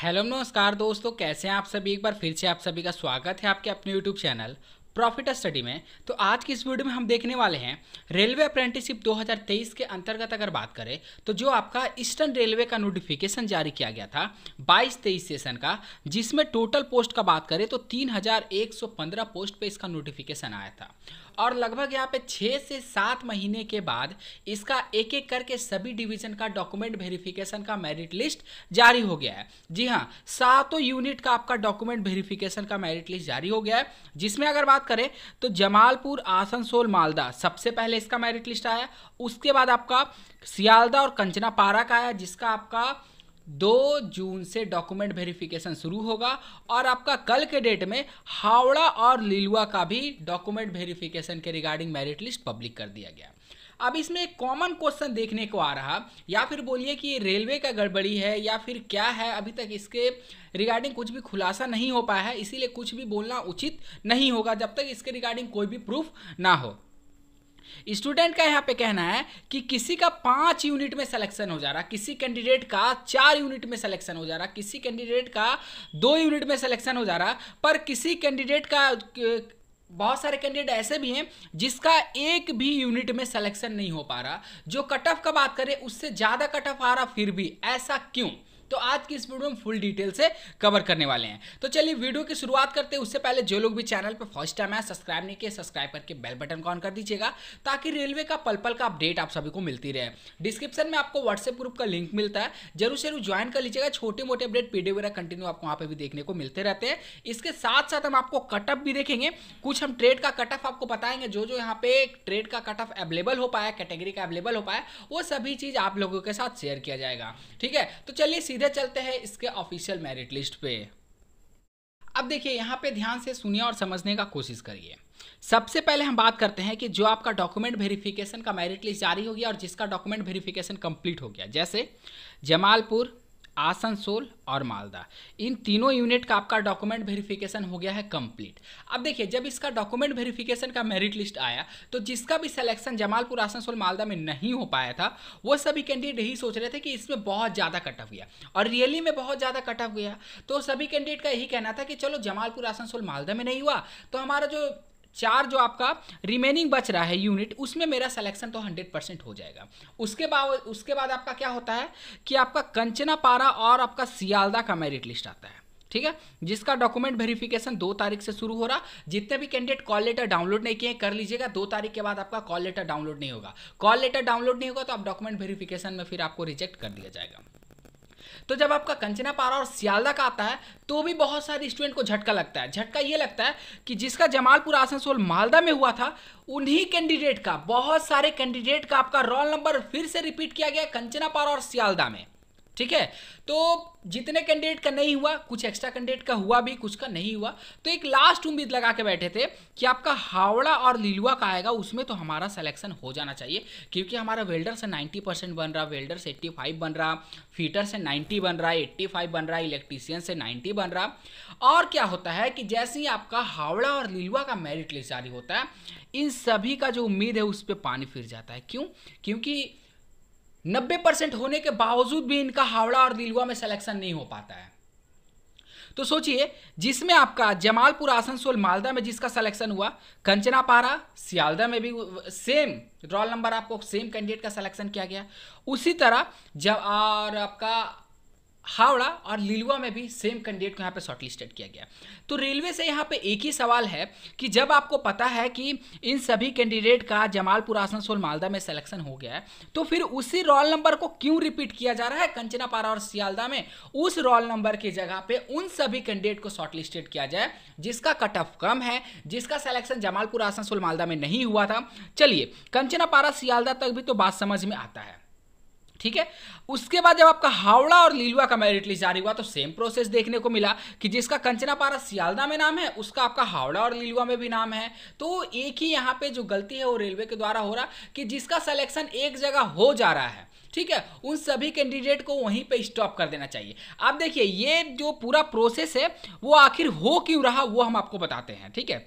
hello नमस्कार दोस्तों कैसे हैं आप सभी एक बार फिर से आप सभी का स्वागत है आपके अपने यूट्यूब चैनल प्रॉफिट स्टडी में तो आज की इस वीडियो में हम देखने वाले हैं रेलवे अप्रेंटिसशिप 2023 के अंतर्गत अगर बात करें तो जो आपका ईस्टर्न रेलवे का नोटिफिकेशन जारी किया गया था 22 तेईस सेशन का जिसमें टोटल पोस्ट का बात करें तो 3115 पोस्ट पे इसका नोटिफिकेशन आया था और लगभग यहाँ पे छः से सात महीने के बाद इसका एक एक करके सभी डिवीजन का डॉक्यूमेंट वेरिफिकेशन का मेरिट लिस्ट जारी हो गया है जी हाँ सातों यूनिट का आपका डॉक्यूमेंट वेरिफिकेशन का मेरिट लिस्ट जारी हो गया है जिसमें अगर बात करें तो जमालपुर आसनसोल मालदा सबसे पहले इसका मेरिट लिस्ट आया उसके बाद आपका सियालदा और पारा का आया जिसका आपका दो जून से डॉक्यूमेंट वेरिफिकेशन शुरू होगा और आपका कल के डेट में हावड़ा और लीलुआ का भी डॉक्यूमेंट वेरिफिकेशन के रिगार्डिंग मेरिट लिस्ट पब्लिक कर दिया गया अब इसमें एक कॉमन क्वेश्चन देखने को आ रहा या फिर बोलिए कि रेलवे का गड़बड़ी है या फिर क्या है अभी तक इसके रिगार्डिंग कुछ भी खुलासा नहीं हो पाया है इसीलिए कुछ भी बोलना उचित नहीं होगा जब तक इसके रिगार्डिंग कोई भी प्रूफ ना हो स्टूडेंट का यहाँ पे कहना है कि किसी का पाँच यूनिट में सिलेक्शन हो जा रहा किसी कैंडिडेट का चार यूनिट में सिलेक्शन हो जा रहा किसी कैंडिडेट का दो यूनिट में सिलेक्शन हो जा रहा पर किसी कैंडिडेट का बहुत सारे कैंडिडेट ऐसे भी हैं जिसका एक भी यूनिट में सिलेक्शन नहीं हो पा रहा जो कट ऑफ का बात करें उससे ज़्यादा कट ऑफ आ रहा फिर भी ऐसा क्यों तो आज की इस वीडियो में फुल डिटेल से कवर करने वाले हैं तो चलिए वीडियो की शुरुआत करते हैं उससे पहले जो लोग भी चैनल पर फर्स्ट टाइम है सब्सक्राइब नहीं किया सब्सक्राइब करके बेल बटन को ऑन कर दीजिएगा ताकि रेलवे का पल पल का अपडेट आप सभी को मिलती रहे डिस्क्रिप्शन में आपको व्हाट्सएप ग्रुप का लिंक मिलता है जरूर जरूर ज्वाइन कर लीजिएगा छोटे मोटे अपडेट पीडियो वगैरह कंटिन्यू आपको वहाँ पर भी देखने को मिलते रहते हैं इसके साथ साथ हम आपको कटअप भी देखेंगे कुछ हम ट्रेड का कटअप आपको बताएंगे जो जो यहाँ पे ट्रेड का कटअप अवेलेबल हो पाया कैटेगरी का अवेलेबल हो पाया वो सभी चीज़ आप लोगों के साथ शेयर किया जाएगा ठीक है तो चलिए सीधे चलते हैं इसके ऑफिशियल मेरिट लिस्ट पे अब देखिए यहाँ पे ध्यान से सुनिए और समझने का कोशिश करिए सबसे पहले हम बात करते हैं कि जो आपका डॉक्यूमेंट वेरिफिकेशन का मेरिट लिस्ट जारी हो गया और जिसका डॉक्यूमेंट वेरिफिकेशन कंप्लीट हो गया जैसे जमालपुर आसनसोल और मालदा इन तीनों यूनिट का आपका डॉक्यूमेंट वेरिफिकेशन हो गया है कंप्लीट अब देखिए जब इसका डॉक्यूमेंट वेरिफिकेशन का मेरिट लिस्ट आया तो जिसका भी सिलेक्शन जमालपुर आसनसोल मालदा में नहीं हो पाया था वो सभी कैंडिडेट यही सोच रहे थे कि इसमें बहुत ज़्यादा कट ऑफ गया और रियली में बहुत ज़्यादा कट ऑफ गया तो सभी कैंडिडेट का यही कहना था कि चलो जमालपुर आसनसोल मालदा में नहीं हुआ तो हमारा जो चार जो आपका रिमेनिंग बच रहा है यूनिट उसमें मेरा सिलेक्शन तो हंड्रेड परसेंट हो जाएगा उसके बाद उसके बाद आपका क्या होता है कि आपका कंचना पारा और आपका सियालदा का मेरिट लिस्ट आता है ठीक है जिसका डॉक्यूमेंट वेरिफिकेशन दो तारीख से शुरू हो रहा जितने भी कैंडिडेट कॉल लेटर डाउनलोड नहीं किए कर लीजिएगा दो तारीख के बाद आपका कॉल लेटर डाउनलोड नहीं होगा कॉल लेटर डाउनलोड नहीं होगा तो आप डॉक्यूमेंट वेरिफिकेशन में फिर आपको रिजेक्ट कर दिया जाएगा तो जब आपका कंचना पारा और सियालदा का आता है तो भी बहुत सारे स्टूडेंट को झटका लगता है झटका ये लगता है कि जिसका जमालपुर आसनसोल मालदा में हुआ था उन्हीं कैंडिडेट का बहुत सारे कैंडिडेट का आपका रोल नंबर फिर से रिपीट किया गया कंचना पारा और सियालदा में ठीक है तो जितने कैंडिडेट का नहीं हुआ कुछ एक्स्ट्रा कैंडिडेट का हुआ भी कुछ का नहीं हुआ तो एक लास्ट उम्मीद लगा के बैठे थे कि आपका हावड़ा और लीलुआ का आएगा उसमें तो हमारा सिलेक्शन हो जाना चाहिए क्योंकि हमारा वेल्डर से 90 परसेंट बन रहा वेल्डर से 85 बन रहा फीटर से 90 बन रहा फाइव बन रहा इलेक्ट्रीशियन से नाइन्टी बन रहा और क्या होता है कि जैसे ही आपका हावड़ा और लीलुआ का मेरिट लिस्ट जारी होता है इन सभी का जो उम्मीद है उस पर पानी फिर जाता है क्यों क्योंकि नब्बे परसेंट होने के बावजूद भी इनका हावड़ा और दिलुआ में सिलेक्शन नहीं हो पाता है तो सोचिए जिसमें आपका जमालपुर आसनसोल मालदा में जिसका सिलेक्शन हुआ कंचना पारा सियालदा में भी सेम रोल नंबर आपको सेम कैंडिडेट का सिलेक्शन किया गया उसी तरह जब और आपका हावड़ा और लिलुआ में भी सेम कैंडिडेट को यहाँ पे शॉर्टलिस्टेड किया गया तो रेलवे से यहाँ पे एक ही सवाल है कि जब आपको पता है कि इन सभी कैंडिडेट का जमालपुर आसनसोल मालदा में सिलेक्शन हो गया है तो फिर उसी रोल नंबर को क्यों रिपीट किया जा रहा है कंचनापारा और सियालदा में उस रोल नंबर की जगह पर उन सभी कैंडिडेट को शॉर्टलिस्टेड किया जाए जिसका कट ऑफ कम है जिसका सिलेक्शन जमालपुर आसनसोल मालदा में नहीं हुआ था चलिए कंचनापारा सियालदा तक भी तो बात समझ में आता है ठीक है उसके बाद जब आपका हावड़ा और लीलुआ का मेरिट लिस्ट जारी हुआ तो सेम प्रोसेस देखने को मिला कि जिसका कंचना पारा सियालदा में नाम है उसका आपका हावड़ा और लीलुआ में भी नाम है तो एक ही यहाँ पे जो गलती है वो रेलवे के द्वारा हो रहा कि जिसका सिलेक्शन एक जगह हो जा रहा है ठीक है उन सभी कैंडिडेट को वहीं पे स्टॉप कर देना चाहिए अब देखिए ये जो पूरा प्रोसेस है वो आखिर हो क्यों रहा वो हम आपको बताते हैं ठीक है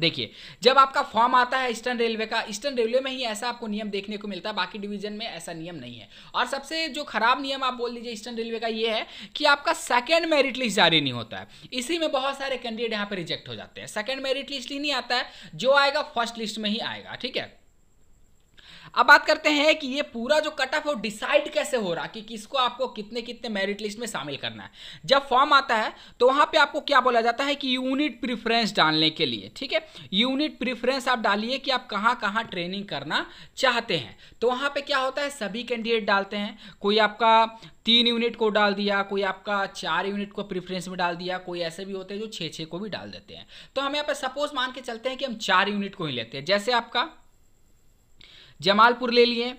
देखिए जब आपका फॉर्म आता है ईस्टर्न रेलवे का ईस्टर्न रेलवे में ही ऐसा आपको नियम देखने को मिलता है बाकी डिवीजन में ऐसा नियम नहीं है और सबसे जो खराब नियम आप बोल दीजिए ईस्टर्न रेलवे का ये है कि आपका सेकेंड मेरिट लिस्ट जारी नहीं होता है इसी में बहुत सारे कैंडिडेट यहाँ पर रिजेक्ट हो जाते हैं सेकेंड मेरिट लिस्ट ही नहीं आता है जो आएगा फर्स्ट लिस्ट में ही आएगा ठीक है अब बात करते हैं कि ये पूरा जो कट ऑफ है वो डिसाइड कैसे हो रहा कि किसको आपको कितने कितने मेरिट लिस्ट में शामिल करना है जब फॉर्म आता है तो वहां पे आपको क्या बोला जाता है कि यूनिट प्रिफरेंस डालने के लिए ठीक है यूनिट प्रिफरेंस आप डालिए कि आप कहाँ कहाँ ट्रेनिंग करना चाहते हैं तो वहां पर क्या होता है सभी कैंडिडेट डालते हैं कोई आपका तीन यूनिट को डाल दिया कोई आपका चार यूनिट को प्रिफरेंस में डाल दिया कोई ऐसे भी होते हैं जो छः छः को भी डाल देते हैं तो हम यहाँ पर सपोज मान के चलते हैं कि हम चार यूनिट को ही लेते हैं जैसे आपका जमालपुर ले लिए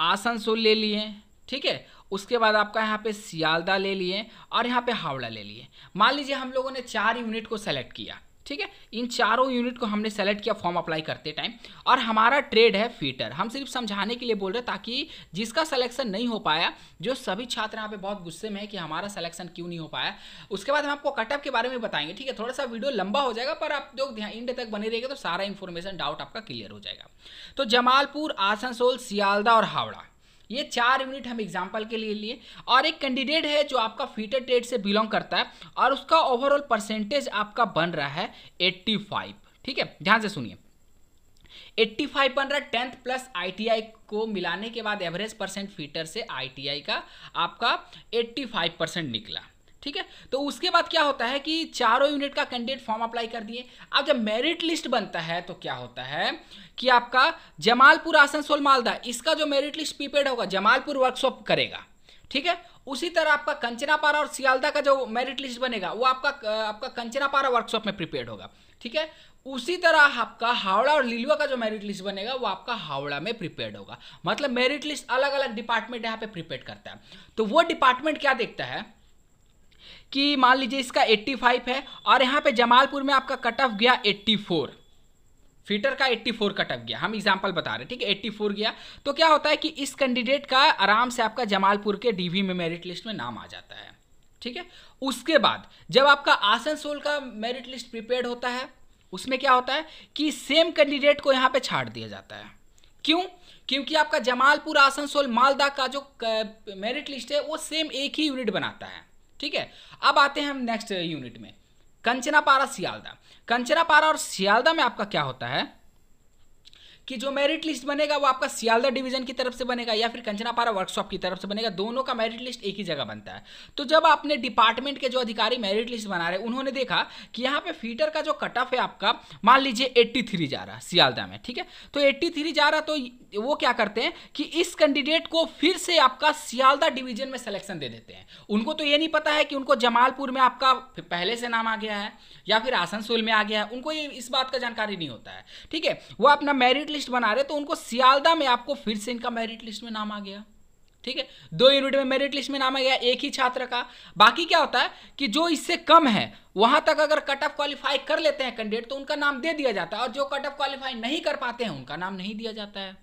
आसनसोल ले लिए ठीक है उसके बाद आपका यहाँ पे सियालदा ले लिए और यहाँ पे हावड़ा ले लिए मान लीजिए हम लोगों ने चार यूनिट को सेलेक्ट किया ठीक है इन चारों यूनिट को हमने सेलेक्ट किया फॉर्म अप्लाई करते टाइम और हमारा ट्रेड है फीटर हम सिर्फ समझाने के लिए बोल रहे हैं ताकि जिसका सिलेक्शन नहीं हो पाया जो सभी छात्र यहाँ पे बहुत गुस्से में है कि हमारा सिलेक्शन क्यों नहीं हो पाया उसके बाद हम आपको कटअप के बारे में बताएंगे ठीक है थोड़ा सा वीडियो लंबा हो जाएगा पर आप लोग ध्यान इंड तक बने रहेगा तो सारा इन्फॉर्मेशन डाउट आपका क्लियर हो जाएगा तो जमालपुर आसनसोल सियालदा और हावड़ा ये चार यूनिट हम एग्जाम्पल के लिए लिए और एक कैंडिडेट है जो आपका फीटर ट्रेड से बिलोंग करता है और उसका ओवरऑल परसेंटेज आपका बन रहा है एट्टी फाइव ठीक है ध्यान से सुनिए 85 बन रहा है टेंथ प्लस आईटीआई को मिलाने के बाद एवरेज परसेंट फीटर से आईटीआई का आपका 85 परसेंट निकला ठीक है तो उसके बाद क्या होता है कि चारों यूनिट का कैंडिडेट फॉर्म अप्लाई कर दिए अब जब मेरिट लिस्ट बनता है तो क्या होता है कि आपका जमालपुर आसनसोल मालदा इसका जो मेरिट लिस्ट प्रीपेड होगा जमालपुर वर्कशॉप करेगा ठीक है उसी तरह आपका कंचनापारा और सियालदा का जो मेरिट लिस्ट बनेगा वो आपका आपका कंचनापारा वर्कशॉप में प्रिपेयर होगा ठीक है उसी तरह आपका हावड़ा और लिलुआ का जो मेरिट लिस्ट बनेगा वो आपका हावड़ा में प्रिपेयर होगा मतलब मेरिट लिस्ट अलग अलग डिपार्टमेंट यहाँ पे प्रिपेयर करता है तो वो डिपार्टमेंट क्या देखता है कि मान लीजिए इसका 85 है और यहाँ पे जमालपुर में आपका कट ऑफ गया 84 फीटर का 84 कट ऑफ गया हम एग्जाम्पल बता रहे हैं ठीक है 84 गया तो क्या होता है कि इस कैंडिडेट का आराम से आपका जमालपुर के डीवी में मेरिट लिस्ट में नाम आ जाता है ठीक है उसके बाद जब आपका आसनसोल का मेरिट लिस्ट प्रिपेयर होता है उसमें क्या होता है कि सेम कैंडिडेट को यहाँ पे छाट दिया जाता है क्यों क्योंकि आपका जमालपुर आसनसोल मालदा का जो मेरिट लिस्ट है वो सेम एक ही यूनिट बनाता है ठीक है अब आते हैं हम नेक्स्ट यूनिट में कंचना पारा सियालदा कंचना पारा और सियालदा में आपका क्या होता है कि जो मेरिट लिस्ट बनेगा वो आपका सियालदा डिवीजन की तरफ से बनेगा या फिर कंचनापारा वर्कशॉप की तरफ से बनेगा दोनों का मेरिट लिस्ट एक ही जगह बनता है तो जब आपने डिपार्टमेंट के जो अधिकारी मेरिट लिस्ट बना रहे उन्होंने देखा कि यहाँ पे फीटर का जो कट ऑफ है आपका मान लीजिए एट्टी थ्री जा रहा सियालदा में ठीक है तो एट्टी थ्री जा रहा तो वो क्या करते हैं कि इस कैंडिडेट को फिर से आपका सियालदा डिवीजन में सिलेक्शन दे देते हैं उनको तो ये नहीं पता है कि उनको जमालपुर में आपका पहले से नाम आ गया है या फिर आसनसोल में आ गया है उनको ये इस बात का जानकारी नहीं होता है ठीक है वो अपना मेरिट लिस्ट लिस्ट बना रहे तो उनको सियालदा में आपको फिर से इनका मेरिट लिस्ट में नाम आ गया ठीक है दो यूनिट में मेरिट लिस्ट में नाम आ गया एक ही छात्र का बाकी क्या होता है कि जो इससे कम है वहां तक अगर कट ऑफ क्वालिफाई कर लेते हैं कैंडिडेट तो उनका नाम दे दिया जाता है और जो कट ऑफ क्वालिफाई नहीं कर पाते हैं उनका नाम नहीं दिया जाता है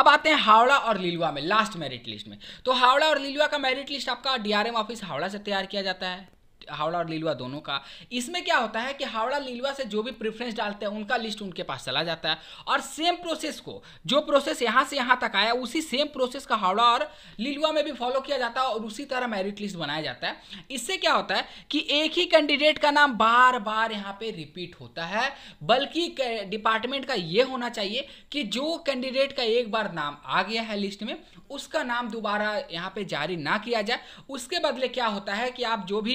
अब आते हैं हावड़ा और लीलवा में लास्ट मेरिट लिस्ट में तो हावड़ा और लीलवा का मेरिट लिस्ट आपका डीआरएम ऑफिस हावड़ा से तैयार किया जाता है हावड़ा और लीलवा दोनों का इसमें क्या होता है कि हावड़ा लीलवा से जो भी प्रेफरेंस डालते हैं उनका लिस्ट उनके पास चला जाता है और सेम प्रोसेस को जो प्रोसेस यहाँ से यहाँ तक आया उसी सेम प्रोसेस का हावड़ा और लीलवा में भी फॉलो किया जाता है और उसी तरह मेरिट लिस्ट बनाया जाता है इससे क्या होता है कि एक ही कैंडिडेट का नाम बार बार यहाँ पर रिपीट होता है बल्कि डिपार्टमेंट का ये होना चाहिए कि जो कैंडिडेट का एक बार नाम आ गया है लिस्ट में उसका नाम दोबारा यहाँ पर जारी ना किया जाए उसके बदले क्या होता है कि आप जो भी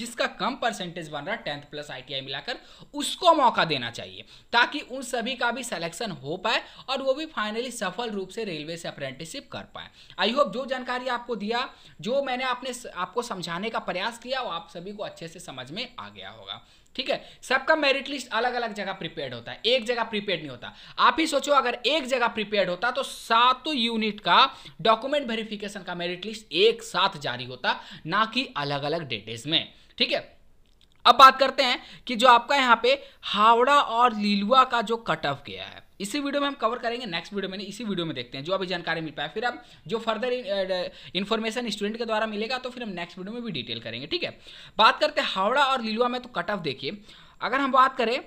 जिसका कम परसेंटेज बन रहा है टेंथ प्लस आई मिलाकर उसको मौका देना चाहिए ताकि उन सभी का भी सिलेक्शन हो पाए और वो भी फाइनली सफल रूप से रेलवे से अप्रेंटिसशिप कर पाए आई होप जो जानकारी आपको दिया जो मैंने आपने आपको समझाने का प्रयास किया वो आप सभी को अच्छे से समझ में आ गया होगा ठीक है सबका मेरिट लिस्ट अलग अलग जगह प्रिपेयर होता है एक जगह प्रिपेयर्ड नहीं होता आप ही सोचो अगर एक जगह प्रीपेयर होता तो सातों यूनिट का डॉक्यूमेंट वेरिफिकेशन का मेरिट लिस्ट एक साथ जारी होता ना कि अलग अलग डेटेज में ठीक है अब बात करते हैं कि जो आपका यहाँ पे हावड़ा और लीलुआ का जो कट ऑफ गया है इसी वीडियो में हम कवर करेंगे नेक्स्ट वीडियो में इसी वीडियो में देखते हैं जो अभी जानकारी मिल पाए फिर अब जो फर्दर इन्फॉर्मेशन स्टूडेंट के द्वारा मिलेगा तो फिर हम नेक्स्ट वीडियो में भी डिटेल करेंगे ठीक है बात करते हैं हावड़ा और लीलुआ में तो कट ऑफ देखिए अगर हम बात करें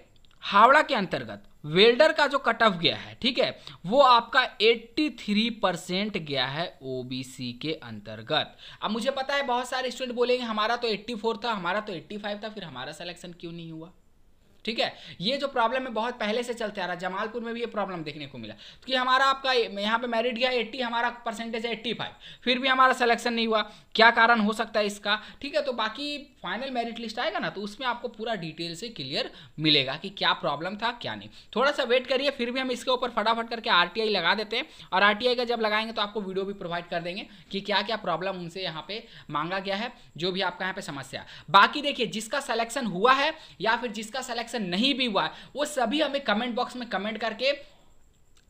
हावड़ा के अंतर्गत वेल्डर का जो कट ऑफ गया है ठीक है वो आपका 83 परसेंट गया है ओबीसी के अंतर्गत अब मुझे पता है बहुत सारे स्टूडेंट बोलेंगे हमारा तो 84 था हमारा तो 85 था फिर हमारा सिलेक्शन क्यों नहीं हुआ ठीक है ये जो प्रॉब्लम है बहुत पहले से चलते आ रहा है जमालपुर में भी ये प्रॉब्लम देखने को मिला कि हमारा आपका यहाँ पे मेरिट गया 80 हमारा परसेंटेज है 85 फिर भी हमारा सिलेक्शन नहीं हुआ क्या कारण हो सकता है इसका ठीक है तो बाकी फाइनल मेरिट लिस्ट आएगा ना तो उसमें आपको पूरा डिटेल से क्लियर मिलेगा कि क्या प्रॉब्लम था क्या नहीं थोड़ा सा वेट करिए फिर भी हम इसके ऊपर फटाफट करके आर लगा देते हैं और आर का जब लगाएंगे तो आपको वीडियो भी प्रोवाइड कर देंगे कि क्या क्या प्रॉब्लम उनसे यहाँ पे मांगा गया है जो भी आपका यहाँ पे समस्या बाकी देखिए जिसका सिलेक्शन हुआ है या फिर जिसका सिलेक्शन एक्शन नहीं भी हुआ है वो सभी हमें कमेंट बॉक्स में कमेंट करके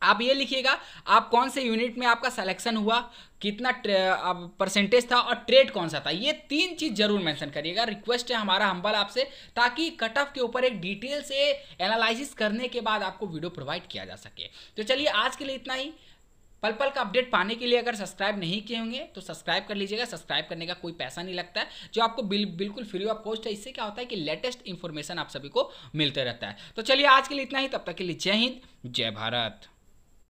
आप ये लिखिएगा आप कौन से यूनिट में आपका सिलेक्शन हुआ कितना परसेंटेज था और ट्रेड कौन सा था ये तीन चीज़ जरूर मेंशन करिएगा रिक्वेस्ट है हमारा हम्बल आपसे ताकि कट ऑफ के ऊपर एक डिटेल से एनालिसिस करने के बाद आपको वीडियो प्रोवाइड किया जा सके तो चलिए आज के लिए इतना ही पल पल का अपडेट पाने के लिए अगर सब्सक्राइब नहीं किए होंगे तो सब्सक्राइब कर लीजिएगा सब्सक्राइब करने का कोई पैसा नहीं लगता है जो आपको बिल, बिल्कुल फ्री ऑफ कॉस्ट है इससे क्या होता है कि लेटेस्ट इन्फॉर्मेशन आप सभी को मिलते रहता है तो चलिए आज के लिए इतना ही तब तक के लिए जय हिंद जय भारत